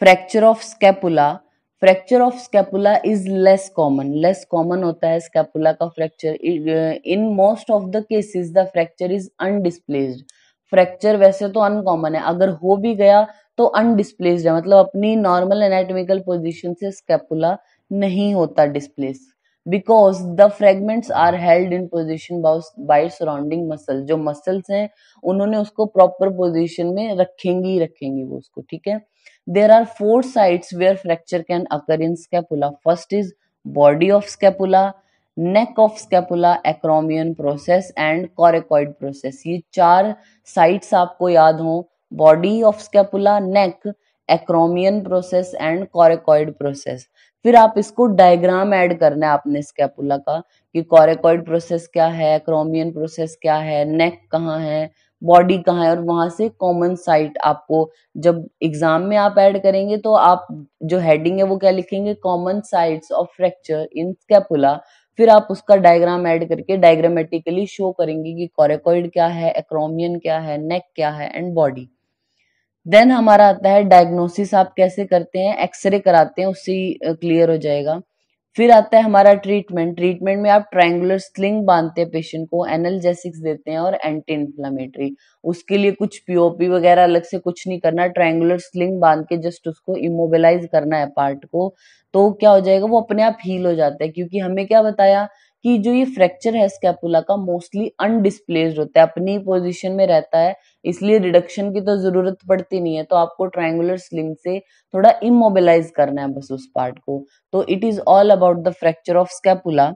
fracture of scapula fracture of scapula is less common less common होता है scapula का fracture in most of the cases the fracture is undisplaced fracture वैसे तो uncommon है अगर हो भी गया तो अनडिस्प्लेस्ड है मतलब अपनी नॉर्मल एनाटॉमिकल पोजीशन से स्कैपुला नहीं होता displace because the fragments are held in position by surrounding muscle जो मसल्स हैं उन्होंने उसको प्रॉपर पोजिशन में रखेंगी रखेंगी वो उसको ठीक है there are four sites where fracture can occur in scapula first is body of scapula neck of scapula acromion process and coracoid process ये चार sites आपको याद हो body of scapula neck acromion process and coracoid process फिर आप इसको diagram add करना है आपने स्कैपुला का कि कॉरेकॉइड प्रोसेस क्या है एक्रोमियन प्रोसेस क्या है नेक कहाँ है बॉडी कहाँ है और वहां से कॉमन साइट आपको जब एग्जाम में आप ऐड करेंगे तो आप जो हेडिंग है वो क्या लिखेंगे common sites of fracture in scapula फिर आप उसका डायग्राम ऐड करके डायग्रामेटिकली शो करेंगे कि कॉरेकॉइड क्या है एक्रोमियन क्या है नेक क्या है एंड बॉडी देन हमारा आता है डायग्नोसिस आप कैसे करते हैं एक्सरे कराते हैं उससे क्लियर हो जाएगा फिर आता है हमारा ट्रीटमेंट ट्रीटमेंट में आप ट्रायंगुलर स्लिंग बांधते हैं पेशेंट को एनलजेसिक्स देते हैं और एंटी इन्फ्लामेटरी उसके लिए कुछ पीओपी वगैरह अलग से कुछ नहीं करना ट्रायंगुलर स्लिंग बांध के जस्ट उसको इमोबिलाइज करना है पार्ट को तो क्या हो जाएगा वो अपने आप हील हो जाता है क्योंकि हमें क्या बताया कि जो ये फ्रैक्चर है स्कैपुला का मोस्टली अनडिस्प्लेस्ड होता है अपनी पोजीशन में रहता है इसलिए रिडक्शन की तो जरूरत पड़ती नहीं है तो आपको ट्रायंगुलर स्लिंग से थोड़ा इमोबिलाईज करना है बस उस पार्ट को तो it is all about the fracture of scapula